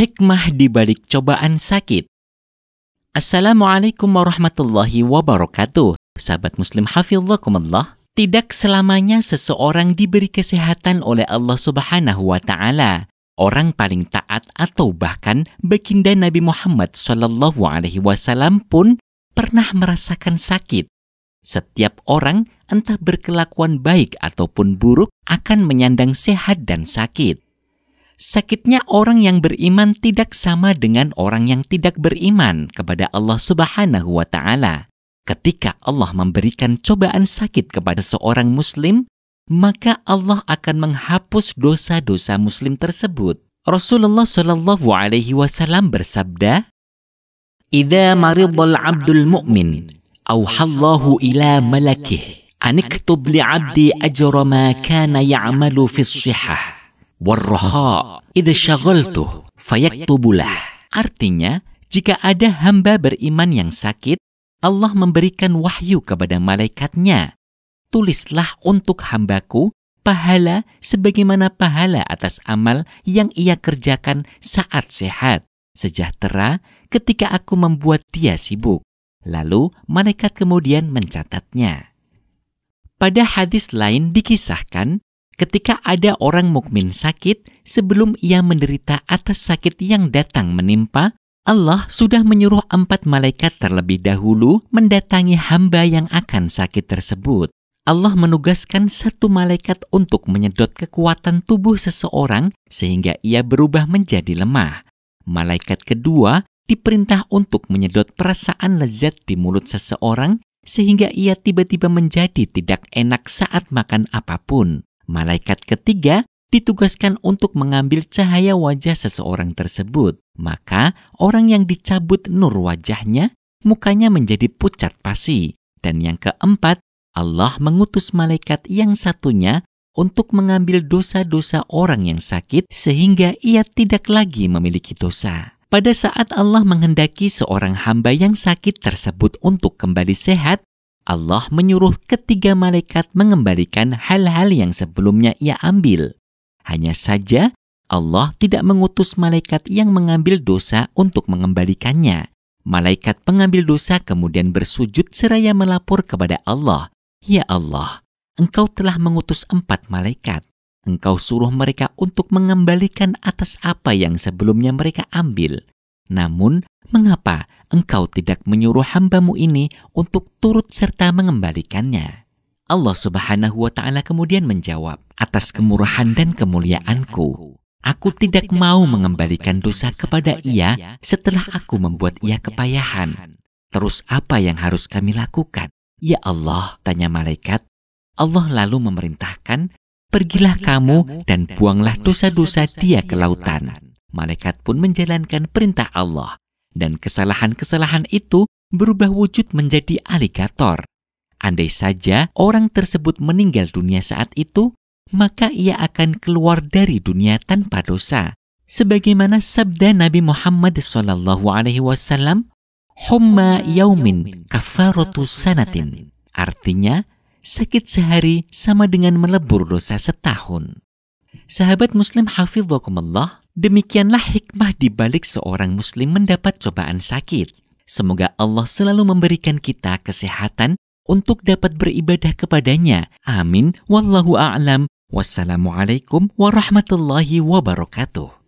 Hikmah di balik cobaan sakit. Assalamualaikum warahmatullahi wabarakatuh. Sahabat muslim hafizzakumullah. Tidak selamanya seseorang diberi kesehatan oleh Allah Subhanahu wa taala. Orang paling taat atau bahkan baginda Nabi Muhammad Shallallahu alaihi wasallam pun pernah merasakan sakit. Setiap orang entah berkelakuan baik ataupun buruk akan menyandang sehat dan sakit sakitnya orang yang beriman tidak sama dengan orang yang tidak beriman kepada Allah Subhanahu wa taala. Ketika Allah memberikan cobaan sakit kepada seorang muslim, maka Allah akan menghapus dosa-dosa muslim tersebut. Rasulullah Shallallahu alaihi wasallam bersabda, "Ida maridul abdul mu'min, auhallahu ila malakih, aniktub li 'abdi ajra ma kana ya'malu fis shihah." warroha idh syaghaltuh fayaktubulah. Artinya, jika ada hamba beriman yang sakit, Allah memberikan wahyu kepada malaikatnya. Tulislah untuk hambaku pahala sebagaimana pahala atas amal yang ia kerjakan saat sehat, sejahtera ketika aku membuat dia sibuk. Lalu malaikat kemudian mencatatnya. Pada hadis lain dikisahkan ketika ada orang mukmin sakit sebelum ia menderita atas sakit yang datang menimpa, Allah sudah menyuruh empat malaikat terlebih dahulu mendatangi hamba yang akan sakit tersebut. Allah menugaskan satu malaikat untuk menyedot kekuatan tubuh seseorang sehingga ia berubah menjadi lemah. Malaikat kedua diperintah untuk menyedot perasaan lezat di mulut seseorang sehingga ia tiba-tiba menjadi tidak enak saat makan apapun. Malaikat ketiga ditugaskan untuk mengambil cahaya wajah seseorang tersebut. Maka, orang yang dicabut nur wajahnya, mukanya menjadi pucat pasi. Dan yang keempat, Allah mengutus malaikat yang satunya untuk mengambil dosa-dosa orang yang sakit sehingga ia tidak lagi memiliki dosa. Pada saat Allah menghendaki seorang hamba yang sakit tersebut untuk kembali sehat, Allah menyuruh ketiga malaikat mengembalikan hal-hal yang sebelumnya ia ambil. Hanya saja, Allah tidak mengutus malaikat yang mengambil dosa untuk mengembalikannya. Malaikat pengambil dosa kemudian bersujud seraya melapor kepada Allah, "Ya Allah, Engkau telah mengutus empat malaikat. Engkau suruh mereka untuk mengembalikan atas apa yang sebelumnya mereka ambil. Namun, mengapa engkau tidak menyuruh hambamu ini untuk turut serta mengembalikannya? Allah Subhanahu wa Ta'ala kemudian menjawab, "Atas kemurahan dan kemuliaanku, aku tidak mau mengembalikan dosa kepada ia setelah aku membuat ia kepayahan. Terus, apa yang harus kami lakukan?" "Ya Allah," tanya malaikat. Allah lalu memerintahkan, "Pergilah kamu dan buanglah dosa-dosa dia ke lautan." malaikat pun menjalankan perintah Allah, dan kesalahan-kesalahan itu berubah wujud menjadi aligator. Andai saja orang tersebut meninggal dunia saat itu, maka ia akan keluar dari dunia tanpa dosa. Sebagaimana sabda Nabi Muhammad SAW, Alaihi "Humma yaumin kafaratu sanatin." Artinya, sakit sehari sama dengan melebur dosa setahun. Sahabat muslim hafizwakumullah, demikianlah hikmah di balik seorang muslim mendapat cobaan sakit. Semoga Allah selalu memberikan kita kesehatan untuk dapat beribadah kepadanya. Amin. Wallahu a'lam. Wassalamualaikum warahmatullahi wabarakatuh.